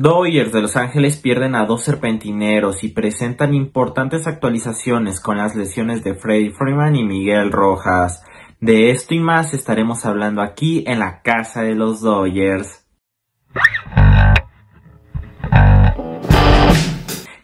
Dodgers de Los Ángeles pierden a dos serpentineros y presentan importantes actualizaciones con las lesiones de Freddy Freeman y Miguel Rojas. De esto y más estaremos hablando aquí en la casa de los Dodgers.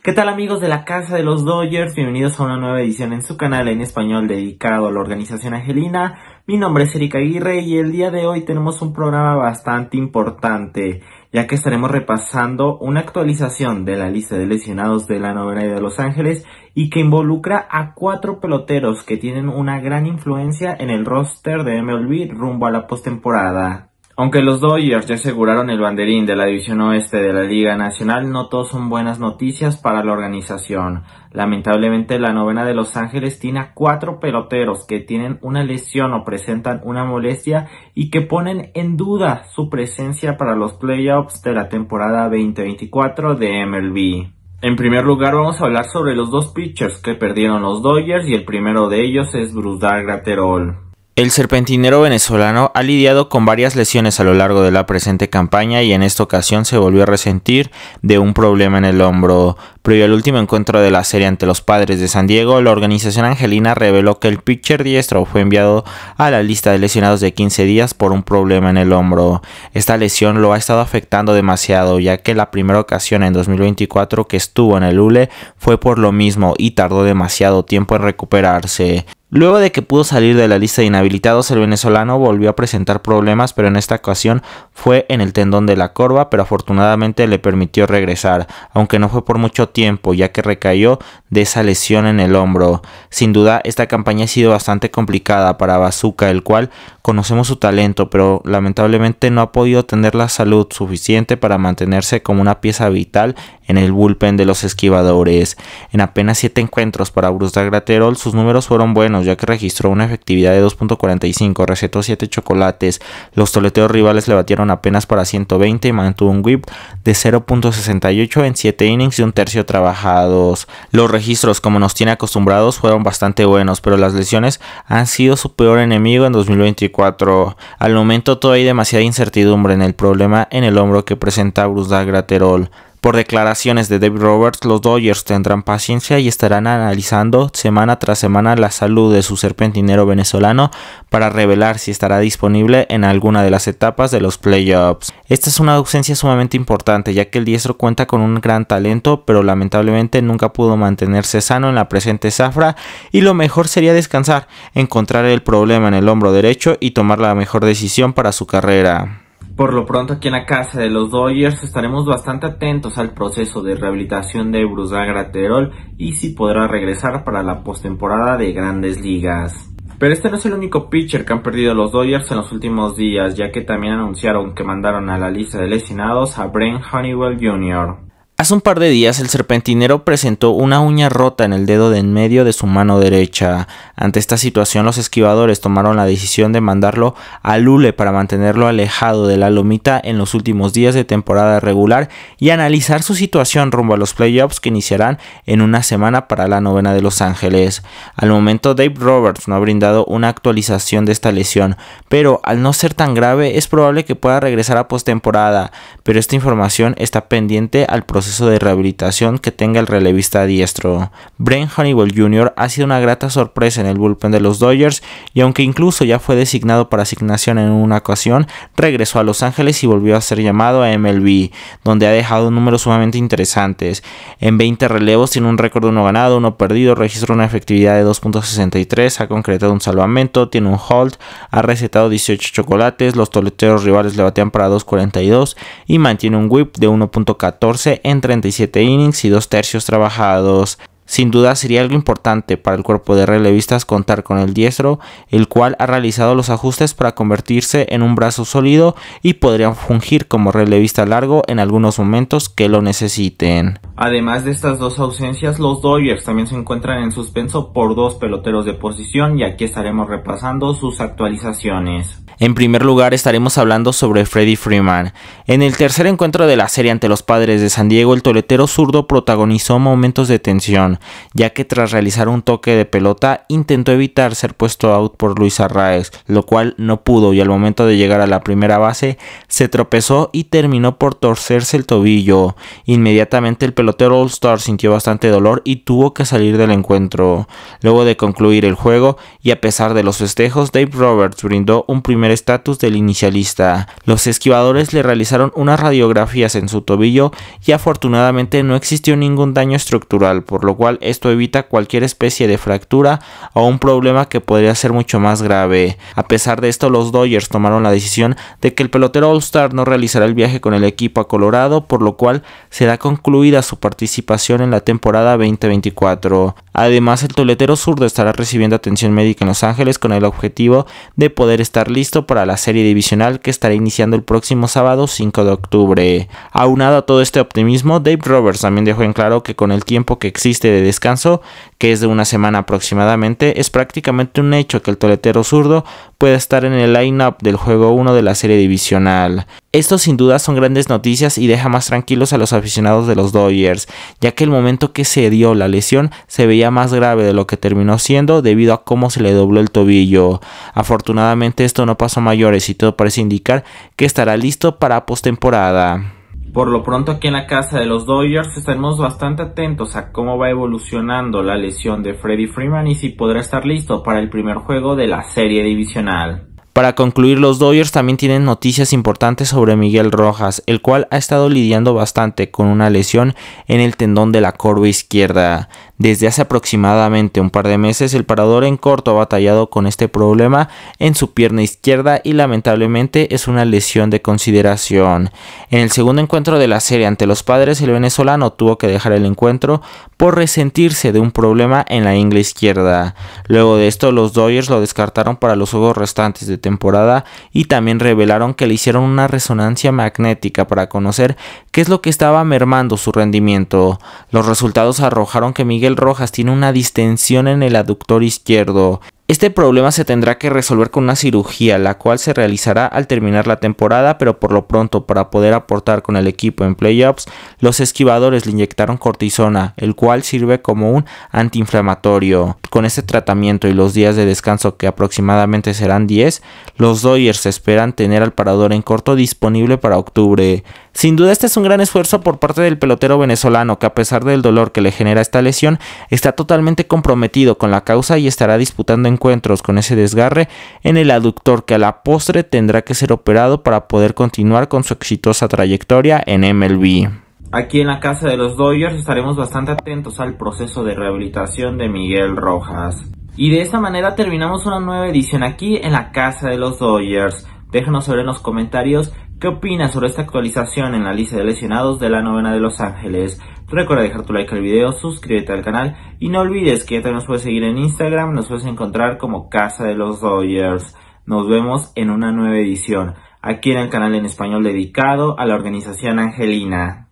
¿Qué tal amigos de la Casa de los Dodgers? Bienvenidos a una nueva edición en su canal en español dedicado a la organización angelina. Mi nombre es Erika Aguirre y el día de hoy tenemos un programa bastante importante, ya que estaremos repasando una actualización de la lista de lesionados de la novena de Los Ángeles y que involucra a cuatro peloteros que tienen una gran influencia en el roster de MLB rumbo a la postemporada. Aunque los Dodgers ya aseguraron el banderín de la División Oeste de la Liga Nacional, no todos son buenas noticias para la organización. Lamentablemente, la novena de Los Ángeles tiene a cuatro peloteros que tienen una lesión o presentan una molestia y que ponen en duda su presencia para los playoffs de la temporada 2024 de MLB. En primer lugar vamos a hablar sobre los dos pitchers que perdieron los Dodgers y el primero de ellos es Bruce Graterol. El serpentinero venezolano ha lidiado con varias lesiones a lo largo de la presente campaña y en esta ocasión se volvió a resentir de un problema en el hombro. Previo al último encuentro de la serie ante los padres de San Diego, la organización angelina reveló que el pitcher diestro fue enviado a la lista de lesionados de 15 días por un problema en el hombro. Esta lesión lo ha estado afectando demasiado ya que la primera ocasión en 2024 que estuvo en el ULE fue por lo mismo y tardó demasiado tiempo en recuperarse. Luego de que pudo salir de la lista de inhabilitados, el venezolano volvió a presentar problemas, pero en esta ocasión fue en el tendón de la corva, pero afortunadamente le permitió regresar, aunque no fue por mucho tiempo, ya que recayó de esa lesión en el hombro. Sin duda, esta campaña ha sido bastante complicada para Bazooka, el cual conocemos su talento, pero lamentablemente no ha podido tener la salud suficiente para mantenerse como una pieza vital en el bullpen de los esquivadores. En apenas 7 encuentros para Bruce Graterol, sus números fueron buenos ya que registró una efectividad de 2.45, recetó 7 chocolates, los toleteos rivales le batieron apenas para 120 y mantuvo un whip de 0.68 en 7 innings y un tercio trabajados. Los registros, como nos tiene acostumbrados, fueron bastante buenos, pero las lesiones han sido su peor enemigo en 2024. Al momento todavía hay demasiada incertidumbre en el problema en el hombro que presenta Bruce Graterol. Por declaraciones de Dave Roberts, los Dodgers tendrán paciencia y estarán analizando semana tras semana la salud de su serpentinero venezolano para revelar si estará disponible en alguna de las etapas de los playoffs. Esta es una ausencia sumamente importante ya que el diestro cuenta con un gran talento pero lamentablemente nunca pudo mantenerse sano en la presente zafra y lo mejor sería descansar, encontrar el problema en el hombro derecho y tomar la mejor decisión para su carrera. Por lo pronto aquí en la casa de los Dodgers estaremos bastante atentos al proceso de rehabilitación de Bruce Graterol y si podrá regresar para la postemporada de grandes ligas. Pero este no es el único pitcher que han perdido los Dodgers en los últimos días, ya que también anunciaron que mandaron a la lista de lesionados a Brent Honeywell Jr. Hace un par de días el serpentinero presentó una uña rota en el dedo de en medio de su mano derecha. Ante esta situación los esquivadores tomaron la decisión de mandarlo a Lule para mantenerlo alejado de la lomita en los últimos días de temporada regular y analizar su situación rumbo a los playoffs que iniciarán en una semana para la novena de Los Ángeles. Al momento Dave Roberts no ha brindado una actualización de esta lesión, pero al no ser tan grave es probable que pueda regresar a postemporada, pero esta información está pendiente al proceso de rehabilitación que tenga el relevista diestro. Brent Honeywell Jr. ha sido una grata sorpresa en el bullpen de los Dodgers y aunque incluso ya fue designado para asignación en una ocasión, regresó a Los Ángeles y volvió a ser llamado a MLB, donde ha dejado números sumamente interesantes. En 20 relevos tiene un récord de 1 ganado, uno perdido, registra una efectividad de 2.63, ha concretado un salvamento, tiene un hold, ha recetado 18 chocolates, los toleteros rivales le batean para 2.42 y mantiene un whip de 1.14 en 37 innings y dos tercios trabajados. Sin duda sería algo importante para el cuerpo de relevistas contar con el diestro, el cual ha realizado los ajustes para convertirse en un brazo sólido y podrían fungir como relevista largo en algunos momentos que lo necesiten. Además de estas dos ausencias, los Dodgers también se encuentran en suspenso por dos peloteros de posición y aquí estaremos repasando sus actualizaciones. En primer lugar estaremos hablando sobre Freddy Freeman. En el tercer encuentro de la serie ante los padres de San Diego, el toletero zurdo protagonizó momentos de tensión ya que tras realizar un toque de pelota intentó evitar ser puesto out por Luis Arraez, lo cual no pudo y al momento de llegar a la primera base se tropezó y terminó por torcerse el tobillo. Inmediatamente el pelotero All Star sintió bastante dolor y tuvo que salir del encuentro. Luego de concluir el juego y a pesar de los festejos, Dave Roberts brindó un primer estatus del inicialista. Los esquivadores le realizaron unas radiografías en su tobillo y afortunadamente no existió ningún daño estructural, por lo cual esto evita cualquier especie de fractura o un problema que podría ser mucho más grave. A pesar de esto, los Dodgers tomaron la decisión de que el pelotero All-Star no realizará el viaje con el equipo a Colorado, por lo cual será concluida su participación en la temporada 2024. Además, el toletero zurdo estará recibiendo atención médica en Los Ángeles con el objetivo de poder estar listo para la serie divisional que estará iniciando el próximo sábado 5 de octubre. Aunado a todo este optimismo, Dave Roberts también dejó en claro que con el tiempo que existe de descanso, que es de una semana aproximadamente, es prácticamente un hecho que el toletero zurdo pueda estar en el line-up del juego 1 de la serie divisional. Esto sin duda son grandes noticias y deja más tranquilos a los aficionados de los Dodgers, ya que el momento que se dio la lesión se veía más grave de lo que terminó siendo debido a cómo se le dobló el tobillo. Afortunadamente esto no pasó a mayores y todo parece indicar que estará listo para postemporada. Por lo pronto aquí en la casa de los Dodgers estaremos bastante atentos a cómo va evolucionando la lesión de Freddie Freeman y si podrá estar listo para el primer juego de la serie divisional. Para concluir, los Dodgers también tienen noticias importantes sobre Miguel Rojas, el cual ha estado lidiando bastante con una lesión en el tendón de la corva izquierda. Desde hace aproximadamente un par de meses, el parador en corto ha batallado con este problema en su pierna izquierda y lamentablemente es una lesión de consideración. En el segundo encuentro de la serie ante los padres, el venezolano tuvo que dejar el encuentro por resentirse de un problema en la ingle izquierda. Luego de esto, los Dodgers lo descartaron para los juegos restantes de temporada y también revelaron que le hicieron una resonancia magnética para conocer qué es lo que estaba mermando su rendimiento. Los resultados arrojaron que Miguel Rojas tiene una distensión en el aductor izquierdo este problema se tendrá que resolver con una cirugía, la cual se realizará al terminar la temporada, pero por lo pronto, para poder aportar con el equipo en playoffs, los esquivadores le inyectaron cortisona, el cual sirve como un antiinflamatorio. Con este tratamiento y los días de descanso, que aproximadamente serán 10, los Doyers esperan tener al parador en corto disponible para octubre. Sin duda este es un gran esfuerzo por parte del pelotero venezolano que a pesar del dolor que le genera esta lesión está totalmente comprometido con la causa y estará disputando en encuentros con ese desgarre en el aductor que a la postre tendrá que ser operado para poder continuar con su exitosa trayectoria en MLB. Aquí en la casa de los Dodgers estaremos bastante atentos al proceso de rehabilitación de Miguel Rojas. Y de esta manera terminamos una nueva edición aquí en la casa de los Dodgers. Déjanos saber en los comentarios ¿Qué opinas sobre esta actualización en la lista de lesionados de la novena de Los Ángeles? Recuerda dejar tu like al video, suscríbete al canal y no olvides que también nos puedes seguir en Instagram, nos puedes encontrar como Casa de los Dodgers. Nos vemos en una nueva edición, aquí en el canal en español dedicado a la organización angelina.